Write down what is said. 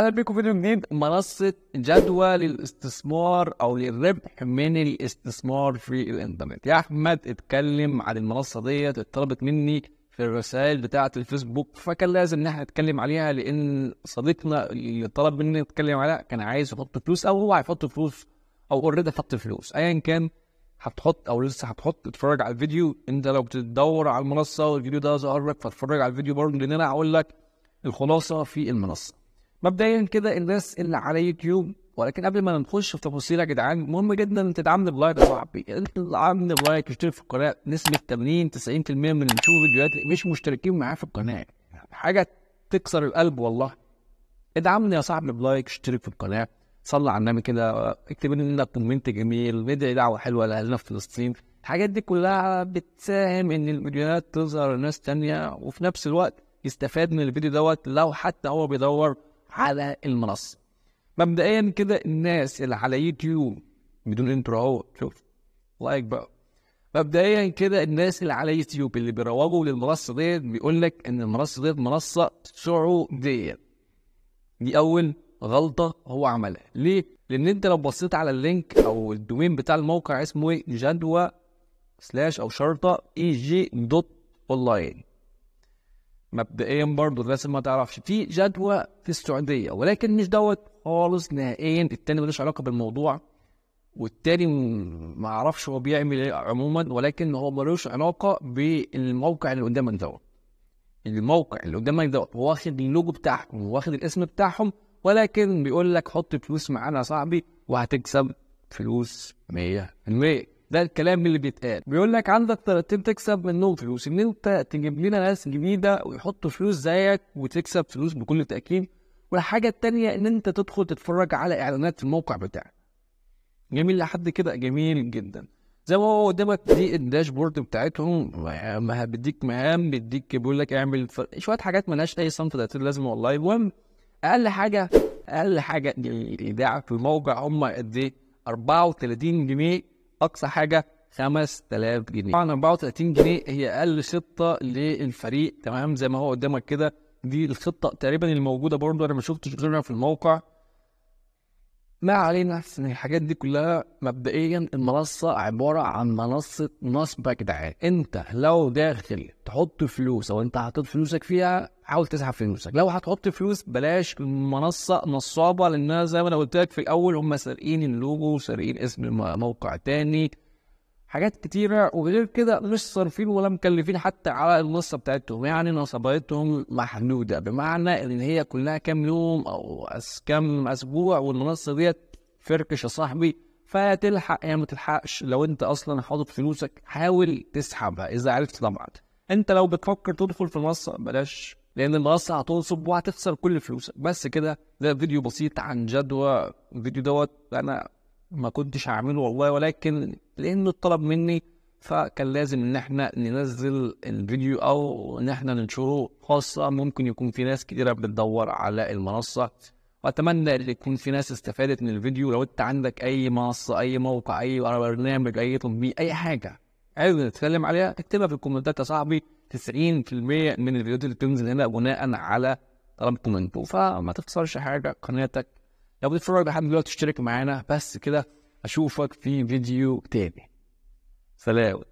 اهلا بيكم فيديو جديد منصه جدوى للاستثمار او للربح من الاستثمار في الانترنت يا احمد اتكلم عن المنصه ديت اتطلبت مني في الرسائل بتاعه الفيسبوك فكان لازم ان احنا نتكلم عليها لان صديقنا اللي طلب مني نتكلم عليها كان عايز يحط فلوس او هو هيحط فلوس او اوريدي حط فلوس ايا كان هتحط او لسه هتحط اتفرج على الفيديو انت لو بتدور على المنصه والفيديو ده ظهر لك فاتفرج على الفيديو برضه لان انا هقول لك الخلاصه في المنصه مبدئيا كده الناس اللي على يوتيوب ولكن قبل ما نخش في تفاصيل يا جدعان مهم جدا ان تدعمني بلايك يا صاحبي ادعمني بلايك اشترك في القناه نسبه 80 90% من اللي بيشوفوا فيديوهاتي مش مشتركين معايا في القناه حاجه تكسر القلب والله ادعمني يا صاحبي بلايك اشترك في القناه صلي على النبي كده اكتب لنا كومنت جميل ادعي دعوه حلوه لاهلنا في فلسطين الحاجات دي كلها بتساهم ان الفيديوهات تظهر لناس تانية وفي نفس الوقت يستفاد من الفيديو دوت لو حتى هو بيدور على المنصه مبدئيا كده الناس اللي على يوتيوب بدون انترو اهو شوف لايك بقى مبدئيا كده الناس اللي على يوتيوب اللي بيروجوا للمنصه ديت بيقول لك ان المنصه ديت منصه سعوديه دي اول غلطه هو عملها ليه لان انت لو بصيت على اللينك او الدومين بتاع الموقع اسمه ايه جدوى سلاش او شرطه اي جي دوت اونلاين مبدئيا برضه الناس ما تعرفش في جدوى في السعوديه ولكن مش دوت خالص نهائيا التاني ملوش علاقه بالموضوع والتاني ما اعرفش هو بيعمل ايه عموما ولكن هو ملوش علاقه بالموقع اللي قدامك دوت الموقع اللي قدامك دوت واخد اللوجو بتاعهم واخد الاسم بتاعهم ولكن بيقول لك حط فلوس معانا يا صاحبي وهتكسب فلوس 100% ده الكلام اللي بيتقال بيقول لك عندك طريقتين تكسب منهم فلوس ان انت تجيب لنا ناس جديده ويحطوا فلوس زيك وتكسب فلوس بكل تاكيد والحاجه التانيه ان انت تدخل تتفرج على اعلانات في الموقع بتاعك جميل لحد كده جميل جدا زي ما هو قدامك دي الداشبورد بتاعتهم ما بيديك مهام بيديك بيقول لك اعمل شويه حاجات مالهاش اي صنف ده لازمه والله المهم اقل حاجه اقل حاجه الاذاعه في الموقع هم قد ايه 34 جنيه اقصى حاجه 5000 جنيه طبعا 34 جنيه هي اقل خطه للفريق تمام زي ما هو قدامك كده دي الخطه تقريبا الموجوده برضو انا ما شفتش غيرها في الموقع ما علينا من الحاجات دي كلها مبدئيا المنصة عبارة عن منصة نصب يا جدعان انت لو داخل تحط فلوس او انت حاطط فلوسك فيها حاول تسحب فلوسك لو هتحط فلوس بلاش منصة نصابة لانها زي ما انا قلت لك في الاول هم سارقين اللوجو سارقين اسم موقع تاني حاجات كتيرة وغير كده مش صارفين ولا مكلفين حتى على النصة بتاعتهم يعني نصباتهم محدودة بمعنى إن هي كلها كام يوم أو كام أسبوع والمنصة ديت فركش يا صاحبي فتلحق يا ما تلحقش لو أنت أصلا حاطط فلوسك حاول تسحبها إذا عرفت طبعا أنت لو بتفكر تدخل في منصة بلاش لأن المنصة هتنصب وهتخسر كل فلوسك بس كده ده فيديو بسيط عن جدوى الفيديو دوت أنا ما كنتش هعمله والله ولكن لانه اتطلب مني فكان لازم ان احنا ننزل الفيديو او ان احنا ننشره خاصه ممكن يكون في ناس كتيره بتدور على المنصه واتمنى ان يكون في ناس استفادت من الفيديو لو انت عندك اي منصه اي موقع اي برنامج اي تطبيق اي حاجه عايز نتكلم عليها اكتبها في الكومنتات يا صاحبي 90% من الفيديوهات اللي بتنزل هنا بناء على طلبكم انتوا فما تخسرش حاجه قناتك لو بتتفرج لحد دلوقتي تشترك معانا بس كده اشوفك في فيديو تاني سلام